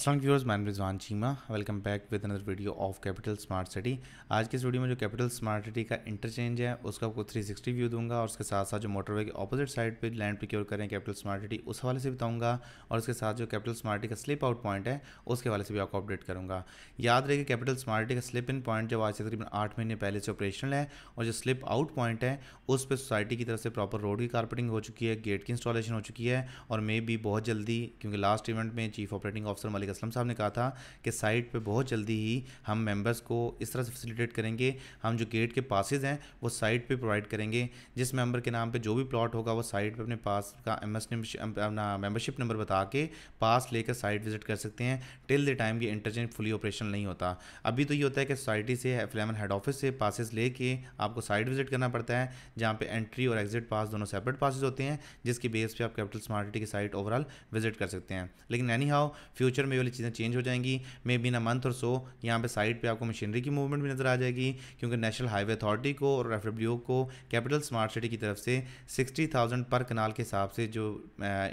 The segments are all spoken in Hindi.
असलम व्यवर्स मैं Rizwan Cheema welcome back with another video of capital smart city आज के इस वीडियो में जो कैपिटल स्मार्ट सिटी का इंटरचेंज है उसका आपको 360 व्यू दूंगा और उसके साथ साथ जो मोटरवे के अपोजिट साइड पे लैंड प्रिक्योर करें कैपिटल स्मार्ट सिटी उस हवाले से बताऊंगा और उसके साथ जो कैपिटल स्मार्ट सिटी का स्लिप आउट पॉइंट है उसके हवाले से भी आपको अपडेट करूँगा याद रहे कि कैपिटल स्मार्ट सिटी का स्लिप इन पॉइंट जब आज से तकरीबन आठ महीने पहले से ऑपरेशनल है और जो स्लिप आउट पॉइंट है उस पर सोसाइटी की तरफ से प्रॉपर रोड की कारपेटिंग हो चुकी है गेट की इंस्टॉलेशन हो चुकी है और मे भी बहुत जल्दी क्योंकि लास्ट इवेंट में chief operating officer Malik Aslam साहब ने कहा था कि साइट पे बहुत जल्दी ही हम मेंबर्स को इस तरह से फैसिलिटेट करेंगे हम जो गेट के पासेज हैं वो साइट पे प्रोवाइड करेंगे जिस मेंबर के नाम पे जो भी प्लॉट होगा वो साइट पे अपने पास का एम एस अपना मेम्बरशिप नंबर बता के पास लेकर साइट विजिट कर सकते हैं टिल द टाइम ये इंटरचेंज फुली ऑपरेशन नहीं होता अभी तो ये होता है कि सोसाइटी से फ्लैमन हेड ऑफिस से पासिस लेके आपको साइट विजिट करना पड़ता है जहाँ पर एंट्री और एग्जिट पास दोनों सेपरेट पासेज होते हैं जिसके बेस पर आप कैपिटल स्मार्ट सिटी की साइट ओवरऑल विजिट कर सकते हैं लेकिन एनी हाउ फ्यूचर में वाली चीज़ें चेंज हो जाएंगी मे बी ना मंथ और सो यहाँ पे साइड पे आपको मशीनरी की मूवमेंट भी नज़र आ जाएगी क्योंकि नेशनल हाईवे अथॉरिटी को और एफ को कैपिटल स्मार्ट सिटी की तरफ से सिक्सटी थाउजेंड पर कनाल के हिसाब से जो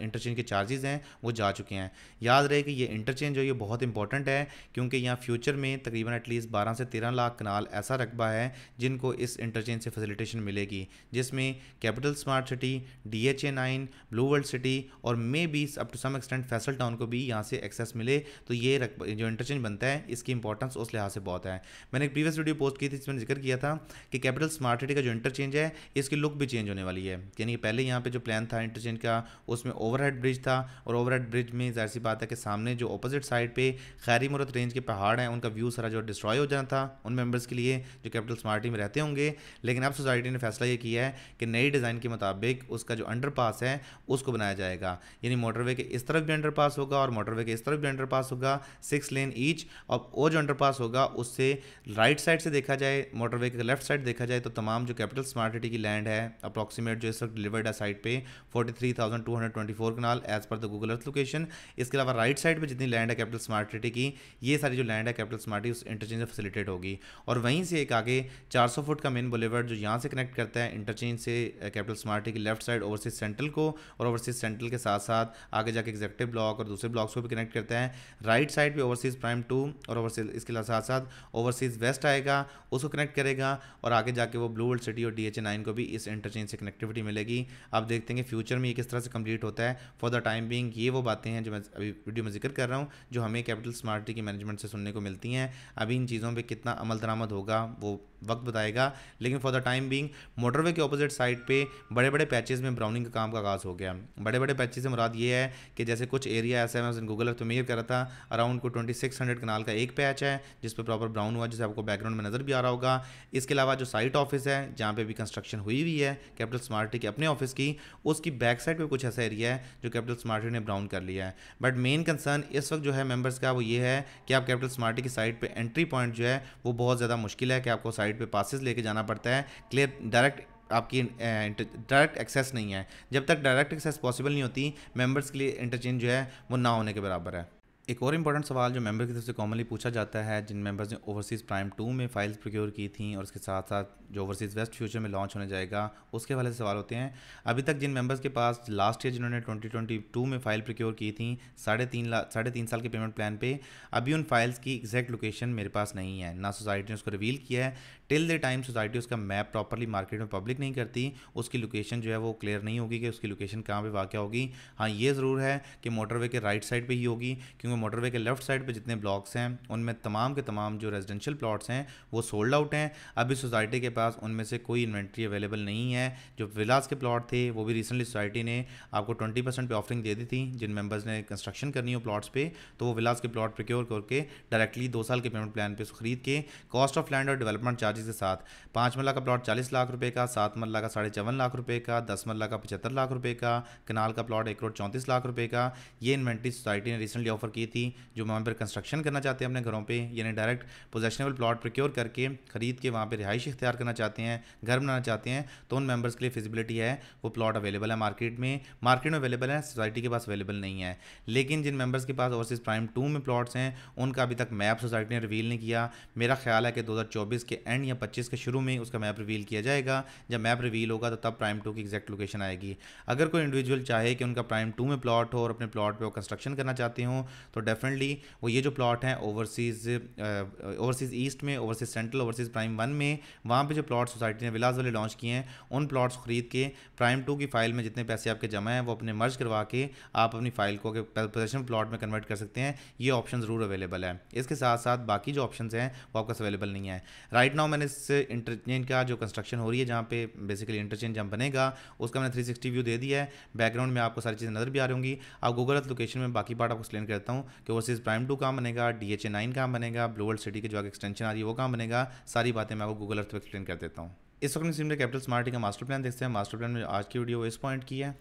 इंटरचेंज के चार्जेज़ हैं वो जा चुके हैं याद रहे कि ये इंटरचेंज जो ये बहुत इंपॉर्टेंट है क्योंकि यहाँ फ्यूचर में तकरीबन एटलीस्ट बारह से तेरह लाख कनाल ऐसा रकबा है जिनको इस इंटरचेंज से फैसिलिटेशन मिलेगी जिसमें capital smart city D H A nine blue world city और maybe up to some extent Faisal town को भी यहाँ से एक्सेस मिले मिले तो ये जो इंटरचेंज बनता है इसकी इंपॉर्टेंस उस लिहाज से बहुत है मैंने एक प्रीवियस वीडियो पोस्ट की थी इसमें जिक्र किया था कि कैपिटल स्मार्ट सिटी का जो इंटरचेंज है इसकी लुक भी चेंज होने वाली है यानी कि पहले यहाँ पर जो प्लान था इंटरचेंज का उसमें ओवर ब्रिज था और ओवर ब्रिज में जाहिर सी बात है कि सामने जो अपोजिट साइड पर खैरी मुरत रेंज के पहाड़ हैं उनका व्यू सारा जो डिस्ट्रॉय हो जाना था उन मेम्बर्स के लिए जो कैपिटल स्मार्ट सिटी में रहते होंगे लेकिन अब सोसाइटी ने फैसला ये किया है कि नई डिज़ाइन के मुताबिक उसका जो अंडरपास है उसको बनाया जाएगा यानी मोटरवे के इस तरफ भी अंडरपास होगा और मोटरवे के इस तरफ भी अंडरपास होगा सिक्स लेन ईच और वो जो अंडरपास होगा उससे राइट साइड से देखा जाए मोटरवे के लेफ्ट साइड देखा जाए तो तमाम जो कैपिटल स्मार्ट सिटी की लैंड है अप्रॉक्सीमेट जो इस वक्त डिलीवर्ड है साइट पे 43,224 kanal as per the Google Earth location इसके अलावा राइट साइड पर जितनी लैंड है कैपिटल स्मार्ट सिटी की ये सारी जो लैंड है कैपिटल स्मार्ट सिटी उस इंटरचेंज से फैसिलिटेट होगी और वहीं से एक आगे चार फुट का मेन बुलेवर्ड जो यहाँ से कनेक्ट करता है इंटरचेंज से कैपिटल स्मार्ट सिटी की लेफ्ट साइड ओवरसीज सेंट्रल को और ओवरसीज सेंट्रल के साथ साथ आगे जाके एग्जेक्टिव ब्लॉक और दूसरे ब्लॉक्स को भी कनेक्ट करता है है राइट साइड पे ओवरसीज़ प्राइम टू और ओवरसीज इसके साथ साथ ओवरसीज़ वेस्ट आएगा उसको कनेक्ट करेगा और आगे जाके वो ब्लू वर्ल्ड सिटी और डी एच नाइन को भी इस इंटरचेंज से कनेक्टिविटी मिलेगी आप देखते हैं कि फ्यूचर में ये किस तरह से कंप्लीट होता है फॉर द टाइम बिंग ये वो बातें हैं जो मैं अभी वीडियो में जिक्र कर रहा हूँ जो हमें कैपिटल स्मार्टी की मैनेजमेंट से सुनने को मिलती हैं अभी इन चीज़ों पर कितना अमल दरामद होगा वो वक्त बताएगा लेकिन for the time being motorway के अपोजिट साइड पे बड़े बड़े पैचेज में ब्राउनिंग का काम का आगाज हो गया बड़े बड़े पैचेज से मुराद ये है कि जैसे कुछ एरिया ऐसा है मैं गूगल अर्थ मेयर कर रहा था अराउंड को 2600 कनाल का एक पैच है जिस पर प्रॉपर ब्राउन हुआ जिसे आपको बैकग्राउंड में नज़र भी आ रहा होगा इसके अलावा जो साइट ऑफिस है जहाँ पर भी कंस्ट्रक्शन हुई हुई है कैपिटल स्मार्टी के अपने ऑफिस की उसकी बैक साइड पर कुछ ऐसा एरिया है जो कैपिटल स्मार्टी ने ब्राउन कर लिया है बट मेन कंसर्न इस वक्त जो है मेम्बर्स का वो ये है कि आप कैपिटल स्मार्टी की साइट पर एंट्री पॉइंट जो है वो बहुत ज़्यादा मुश्किल है कि आपको साइड साइड पे पासिस लेके जाना पड़ता है क्लियर डायरेक्ट आपकी डायरेक्ट एक्सेस नहीं है जब तक डायरेक्ट एक्सेस पॉसिबल नहीं होती मेंबर्स के लिए इंटरचेंज जो है वो ना होने के बराबर है एक और इंपॉर्टेंट सवाल जो मेंबर की तरफ से कॉमनली पूछा जाता है जिन मेंबर्स ने ओवरसीज़ प्राइम टू में फाइल्स प्रोक्योर की थी और उसके साथ साथ जो ओवरसीज़ वेस्ट फ्यूचर में लॉन्च होने जाएगा उसके वाले से सवाल होते हैं अभी तक जिन मेंबर्स के पास लास्ट ईयर जिन्होंने 2022 में फ़ाइल प्रोक्योर की थी साढ़े तीन साढ़े तीन साल के पेमेंट प्लान पर अभी उन फाइल्स की एग्जैक्ट लोकेशन मेरे पास नहीं है ना सोसाइटी ने उसको रिवील किया है टिल द टाइम सोसाइटी उसका मैप प्रॉपरली मार्केट में पब्लिक नहीं करती उसकी लोकेशन जो है वो क्लियर नहीं होगी कि उसकी लोकेशन कहाँ पर वाक्य होगी हाँ ये ज़रूर है कि मोटरवे के राइट साइड पर ही होगी क्योंकि मोटरवे के लेफ्ट साइड पर जितने ब्लॉक्स हैं उनमें तमाम के तमाम जो रेजिडेंशियल प्लाट्स हैं वो सोल्ड आउट हैं अभी सोसाइटी के पास उनमें से कोई इन्वेंट्री अवेलेबल नहीं है जो विलास के प्लॉट थे वो भी रिसेंटली सोसाइटी ने आपको ट्वेंटी परसेंट पर ऑफरिंग दे दी थी जिन मेंबर्स ने कंस्ट्रक्शन करनी हो प्लॉट्स पर तो वो विलास के प्लॉट प्रिक्योर करके डायरेक्टली दो साल के पेमेंट प्लान पर खरीद के कॉस्ट ऑफ लैंड और डेवलपमेंट चार्ज राशि के साथ पाँच मल्ला का प्लॉट चालीस लाख रुपये का सात मल्ला का साढ़े चौवन लाख रुपये का दस मरला का पचहत्तर लाख रुपये का कनाल का प्लॉट एक करोड़ चौंतीस लाख रुपये का ये इन्वेंट्री सोसाइटी ने रिसेंटली ऑफर की थी जो वहाँ पर कंस्ट्रक्शन करना चाहते हैं अपने घरों पर यानी डायरेक्ट पोजेशनेबल प्लॉट प्रिक्योर करके खरीद के वहाँ पर रिहाइश इख्तियार करना चाहते हैं घर बनाना चाहते हैं तो उन मेम्बर्स के लिए फिजिबिलिटी है वो प्लॉट अवेलेबल है मार्केट में मार्केट में अवेलेबल है सोसाइटी के पास अवेलेबल नहीं है लेकिन जिन मेबर्स के पास ओवरसीज प्राइम टू में प्लॉट्स हैं उनका अभी तक मैप सोसाइटी ने रिवील नहीं किया मेरा ख्याल है कि 2024 के एंड या 25 के शुरू में उसका मैप रिवील किया जाएगा जब मैप रिवील होगा तो तब प्राइम टू की एग्जैक्ट लोकेशन आएगी अगर कोई इंडिविजुअल चाहे कि उनका प्राइम टू में प्लॉट हो और अपने प्लॉट पर वो कंस्ट्रक्शन करना चाहते हों तो डेफिनेटली वो ये जो प्लॉट हैं ओवरसीज़ ओवरसीज़ ईस्ट में overseas central overseas prime one में वहाँ पर जो प्लॉट सोसाइटी ने विलास वाले लॉन्च किए हैं उन प्लॉट्स ख़रीद के प्राइम टू की फ़ाइल में जितने पैसे आपके जमा हैं वो अपने मर्ज करवा के आप अपनी फ़ाइल को पोजेशन प्लॉट में कन्वर्ट कर सकते हैं ये ऑप्शन ज़रूर अवेलेबल है इसके साथ साथ बाकी जो ऑप्शन हैं वो आपका अवेलेबल नहीं है राइट नाउ मैंने इस इंटरचेंज का जो कंस्ट्रक्शन हो रही है जहाँ पे बेसिकली इंटरचेंज जहाँ बनेगा उसका मैंने 360 व्यू दे दिया है बैकग्राउंड में आपको सारी चीज़ें नजर भी आ रही होंगी आप गूगल अर्थ लोकेशन में बाकी पार्ट आपको एक्सप्लेन करता हूँ कि ओवरसीज प्राइम टू कहाँ बनेगा डी एच ए नाइन काम बनेगा ब्लू वर्ल्ड सिटी की जो आगे एक्सटेंशन आ रही है वो कहाँ बनेगा सारी बातें मैं आपको गूगल अर्थ पर एक्सप्लेन कर देता हूँ इस वक्त सिम कैपिटल स्मार्टी का मास्टर प्लान देखते हैं मास्टर प्लान में आज की वीडियो इस पॉइंट की है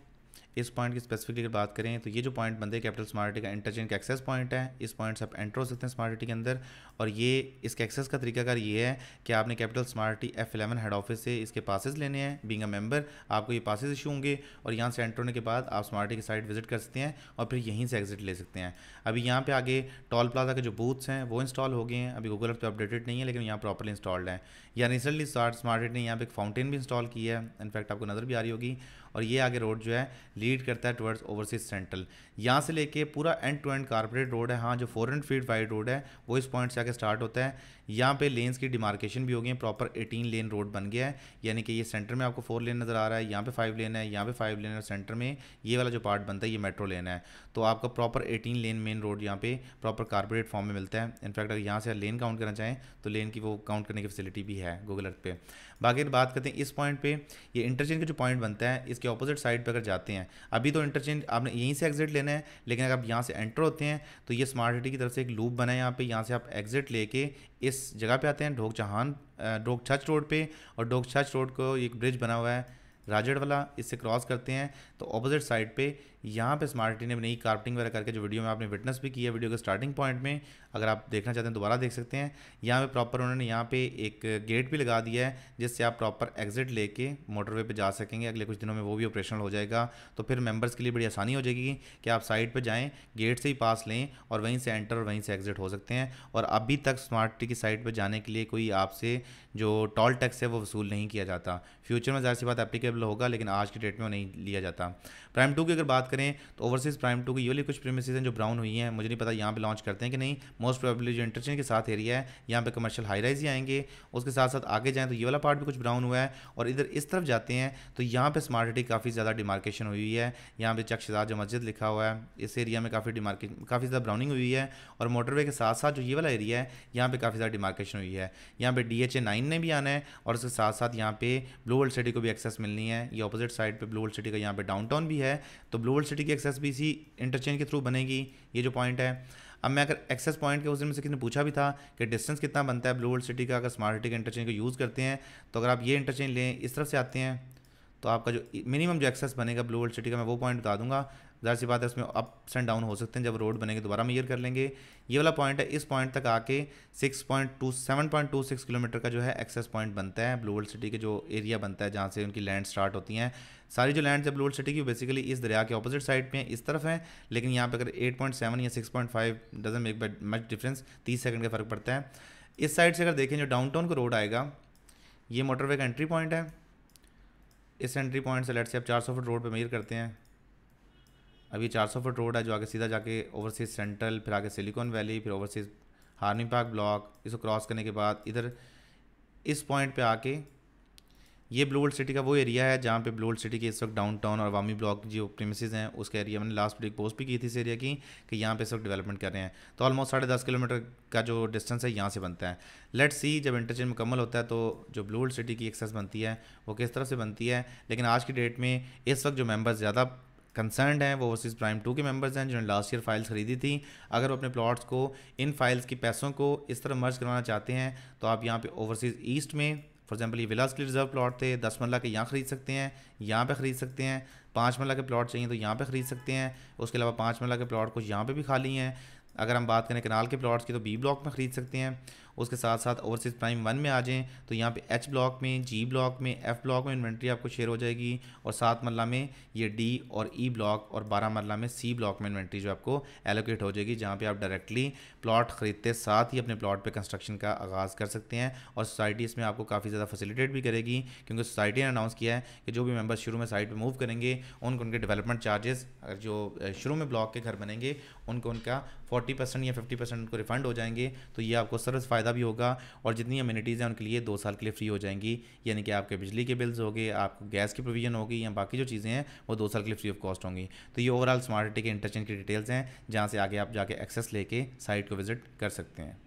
इस पॉइंट की स्पेसिफिकली अगर बात करें तो ये जो पॉइंट बनते हैं कैपिटल स्मार्टी का इंटरचेंज का एक्सेस पॉइंट है इस पॉइंट से आप एंटर हो सकते हैं स्मार्टी के अंदर और ये इसके एक्सेस का तरीकाकार ये है कि आपने capital smart city F eleven head office से इसके पासिस लेने हैं बींग अ मेम्बर आपको ये पासिस इशू होंगे और यहाँ से एंटर होने के बाद आप स्मार्टी की साइट विजिट कर सकते हैं और फिर यहीं से एग्जिट ले सकते हैं अभी यहाँ पर आगे टॉल प्लाजा के जो बूथ्स हैं वो इंस्टॉल हो गए हैं अभी गूगल पे अपडेटेड नहीं है लेकिन यहाँ प्रॉपरली इंस्टॉल्ड है या रिसेंटली स्मार्ट ने यहाँ पे एक फाउंटेन भी इंस्टॉल की है इनफैक्ट आपको नज़र भी आ रही होगी और ये आगे रोड जो है लीड करता है टुवर्ड्स ओवरसीज सेंट्रल यहाँ से लेके पूरा end to end corporate road है हाँ जो four hundred feet wide road है वो इस पॉइंट से आके स्टार्ट होता है यहाँ पे लेन्स की डिमार्केशन भी हो गई है प्रॉपर एटीन लेन रोड बन गया है यानी कि ये सेंटर में आपको फोर लेन नज़र आ रहा है यहाँ पे फाइव लेन है यहाँ पे फाइव लेन है सेंटर में ये वाला जो पार्ट बनता है ये मेट्रो लेन है तो आपका proper eighteen lane main road यहाँ पे प्रॉपर कारपोरेट फॉर्म में मिलता है इनफैक्ट अगर यहाँ से लेन काउंट करना चाहें तो लेन की वो काउंट करने की फैसिलिटी भी है गूगल अर्थ पे बाकी बात करते हैं इस पॉइंट पर ये इंटरचेंज का जो पॉइंट बनता है इसके अपोजिट साइड पर अगर जाते हैं अभी तो इंटरचेंज आपने यहीं से एग्जिट लेना है लेकिन अगर आप यहाँ से एंटर होते हैं तो ये स्मार्ट सिटी की तरफ से एक लूप बना है यहाँ पे यहाँ से आप एग्जिट लेके इस जगह पे आते हैं ढोक चहान ढोक छच रोड पे और ढोक छछ रोड को एक ब्रिज बना हुआ है राजड़ वाला इससे क्रॉस करते हैं तो ऑपोजिट साइड पे यहाँ पे टी ने नई कार्पटिंग वगैरह करके जो वीडियो में आपने विटनेस भी किया वीडियो के स्टार्टिंग पॉइंट में अगर आप देखना चाहते हैं दोबारा देख सकते हैं यहाँ पे प्रॉपर उन्होंने यहाँ पे एक गेट भी लगा दिया है जिससे आप प्रॉपर एग्जिट लेके मोटरवे पे जा सकेंगे अगले कुछ दिनों में वो भी ऑपरेशनल हो जाएगा तो फिर मेंबर्स के लिए बड़ी आसानी हो जाएगी कि आप साइड पर जाएँ गेट से ही पास लें और वहीं से एंटर और वहीं से एग्जिट हो सकते हैं और अभी तक स्मार्ट टी की साइड पर जाने के लिए कोई आपसे जो टॉल टैक्स है वो वसूल नहीं किया जाता फ्यूचर में जाहिर सी बात एप्लीकेबल होगा लेकिन आज की डेट में वो नहीं लिया जाता था प्राइम टू की अगर बात करें तो ओवरसीज़ प्राइम टू की ये वाली कुछ प्रेमिस हैं जो ब्राउन हुई हैं मुझे नहीं पता यहाँ पे लॉन्च करते हैं कि नहीं मोस्ट प्रोबेबली जो इंटरचेंज के साथ एरिया है यहाँ पे कमर्शियल हाई राइज ही आएंगे उसके साथ साथ आगे जाएँ तो ये वाला पार्ट भी कुछ ब्राउन हुआ है और इधर इस तरफ जाते हैं तो यहाँ पर स्मार्ट सिटी काफ़ी ज़्यादा डिमार्केशन हुई है यहाँ पर चक शजाद मस्जिद लिखा हुआ है इस एरिया में काफ़ी डिमार्के काफ़ी ज़्यादा ब्राउनिंग हुई है और मोटरवे के साथ साथ जो ये वाला एरिया है यहाँ पर काफ़ी ज़्यादा डिमार्केशन हुई है यहाँ पर डी एच ए नाइन ने भी आना है और उसके साथ साथ यहाँ पे ब्लू वर्ल्ड सिटी को भी एक्सेस मिलनी है ये अपोजिट साइड पर ब्लू वर्ल्ड सिटी का यहाँ पर डाउनटाउन भी है तो ब्लू वर्ल्ड सिटी की एक्सेस भी इसी इंटरचेंज के थ्रू बनेगी ये जो पॉइंट है अब मैं अगर एक्सेस पॉइंट के उस दिन में से किसी ने पूछा भी था कि डिस्टेंस कितना बनता है ब्लू वर्ल्ड सिटी का अगर स्मार्ट सिटी के इंटरचेंज को यूज़ करते हैं तो अगर आप ये इंटरचेंज लें इस तरफ से आते हैं तो आपका जो मिनिमम जो एक्सेस बनेगा ब्लू वर्ल्ड सिटी का मैं वो पॉइंट बता दूंगा ज़ाहिर सी बात है इसमें अप्स एंड डाउन हो सकते हैं जब रोड बनेंगे दोबारा मेयर कर लेंगे ये वाला पॉइंट है इस पॉइंट तक आके 6.2 7.26 किलोमीटर का जो है एक्सेस पॉइंट बनता है ब्लू वर्ल्ड सिटी के जो एरिया बनता है जहाँ से उनकी लैंड स्टार्ट होती हैं सारी जो लैंड है ब्लू वर्ल्ड सिटी की बेसिकली इस दरिया के अपोजिट साइड पर इस तरफ है लेकिन यहाँ पर अगर एट या six point five doesn't make much difference तीस सेकेंड का फ़र्क पड़ता है इस साइड से अगर देखें जो डाउन टाउन का रोड आएगा ये मोटरवे का एंट्री पॉइंट है इस एंट्री पॉइंट से लेट से आप 400 फुट रोड पर मेयर करते हैं अब ये चार सौ फुट रोड है जो आगे सीधा जाके ओवरसीज सेंट्रल फिर आगे सिलिकॉन वैली फिर ओवरसीज हार्मी पार्क ब्लॉक इसको क्रॉस करने के बाद इधर इस पॉइंट पे आके ये ब्लू वर्ल्ड सिटी का वो एरिया है जहाँ पे ब्लू वर्ल्ड सिटी के इस वक्त डाउन टाउन और वामी ब्लॉक जो प्रेमिसेज हैं उसका एरिया मैंने लास्ट वीडियो पोस्ट भी की थी इस एरिया की कि यहाँ पे इस वक्त डेवलपमेंट कर रहे हैं तो ऑलमोस्ट साढ़े दस किलोमीटर का जो डिस्टेंस है यहाँ से बनता है लेट सी जब इंटरचेंज मुकम्मल होता है तो जो ब्लू वर्ल्ड सिटी की एक्सेस बनती है वो किस तरह से बनती है लेकिन आज की डेट में इस वक्त जो मेम्बर्स ज़्यादा कंसर्नड हैं वो ओवरसीज़ प्राइम टू के मेंबर्स हैं जिन्होंने लास्ट ईयर फाइल्स खरीदी थी अगर वो अपने प्लॉट्स को इन फाइल्स की पैसों को इस तरह मर्ज करवाना चाहते हैं तो आप यहाँ पे ओवरसीज़ ईस्ट में फॉर एग्जाम्पल ये विलास के रिजर्व प्लॉट थे दस मरला के यहाँ खरीद सकते हैं यहाँ पर खरीद सकते हैं पाँच मरला के प्लाट चाहिए तो यहाँ पर खरीद सकते हैं उसके अलावा पाँच मरला के प्लाट कुछ यहाँ पर भी खाली हैं अगर हम बात करें कनाल के प्लाट्स की तो बी ब्लॉक में खरीद सकते हैं उसके साथ साथ ओवरसीज़ प्राइम वन में आ जाएँ तो यहाँ पे एच ब्लॉक में जी ब्लॉक में एफ़ ब्लॉक में इन्वेंट्री आपको शेयर हो जाएगी और सात मरला में ये डी और ई e ब्लॉक और बारह मरला में सी ब्लॉक में इन्वेंट्री जो आपको एलोकेट हो जाएगी जहाँ पर आप डायरेक्टली प्लाट ख़रीदते साथ ही अपने प्लाट पर कंस्ट्रक्शन का आगाज़ कर सकते हैं और सोसाइटी इसमें आपको काफ़ी ज़्यादा फैसिलिटेट भी करेगी क्योंकि सोसाइटी ने अनाउंस किया है कि जो भी मेम्बर शुरू में साइट पर मूव करेंगे उनको उनके डेवलपमेंट चार्जेस अगर जो शुरू में ब्लॉक के घर बनेंगे उनको उनका फोर्टी परसेंट या फिफ्टी परसेंट उनको रिफंड हो जाएंगे तो ये आपको सर्विस फ़ायदा फ़ायदा भी होगा और जितनी अम्यूनिटीज़ हैं उनके लिए दो साल के लिए फ्री हो जाएंगी यानी कि आपके बिजली के बिल्स हो गए आपको गैस की प्रोविजन होगी या बाकी जो चीज़ें हैं वो दो साल के लिए फ्री ऑफ कॉस्ट होंगी तो ये ओवरऑल स्मार्ट सिटी के इंटरचेंज की डिटेल्स हैं जहाँ से आगे आप जाके एक्सेस लेके साइट को विजिट कर सकते हैं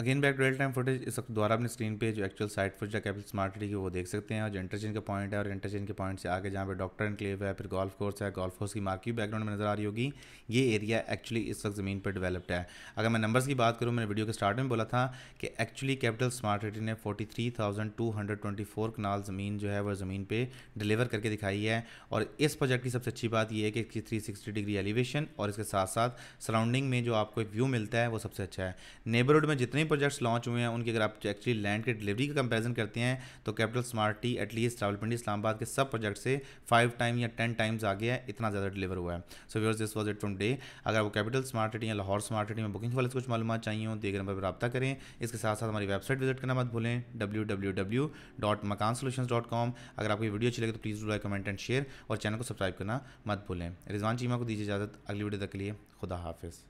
again back real time footage इस वक्त द्वारा अपने स्क्रीन पे जो एक्चुअल साइट फुट या कैपिटल स्मार्ट सिटी की वो देख सकते हैं और जो इंटरचेंज का पॉइंट है और इंटरचेंज के पॉइंट से आगे जहाँ पे डॉक्टर क्लेव है फिर गोल्फ कोर्स है गोल्फ कोर्स की मार्की बैकग्राउंड में नजर आ रही होगी ये एरिया एक्चुअली इस वक्त ज़मीन पर डेवलप्ड है अगर मैं नंबर्स की बात करूँ मैंने वीडियो के स्टार्ट में बोला था कि एक्चुअली कैपिटल स्मार्ट सिटी ने forty three thousand two hundred twenty four kanal ज़मीन जो है वह ज़मीन पर डिलीवर करके दिखाई है और इस प्रोजेक्ट की सबसे अच्छी बात यह है कि इसकी थ्री सिक्सटी डिग्री एलिवेशन और इसके साथ साथ सराउंडिंग में जो आपको एक व्यू मिलता है वो सबसे अच्छा है नेबरहुड में जितने प्रोजेक्ट्स लॉन्च हुए हैं उनकी अगर आप एक्चुअली लैंड के डिलीवरी का कंपेरिजन करते हैं तो कैपिटल स्मार्ट टी एटलीस्ट रावलपिंडी इस्लामाबाद के सब प्रोजेक्ट से फाइव टाइम या टेन टाइम्स आगे है इतना ज़्यादा डिलीवर हुआ है so viewers this was it from day अगर आपको कैपिटल स्मार्ट सिटी या लाहौर स्मार्ट सिटी में बुकिंग वाले कुछ मालूम चाहिए हो देगर तो नंबर पर रब्ता करें इसके साथ साथ हमारी वेबसाइट विजिट करना मत भूलें W W W dot Makaan solution dot com अगर आपको वीडियो अच्छी लगे तो please like comment and share और चैनल को सब्सक्राइब करना मत भूलें रिजवान चीमा को दीजिए इजाज़त अगली वीडियो तक के लिए खुदा हाफिज़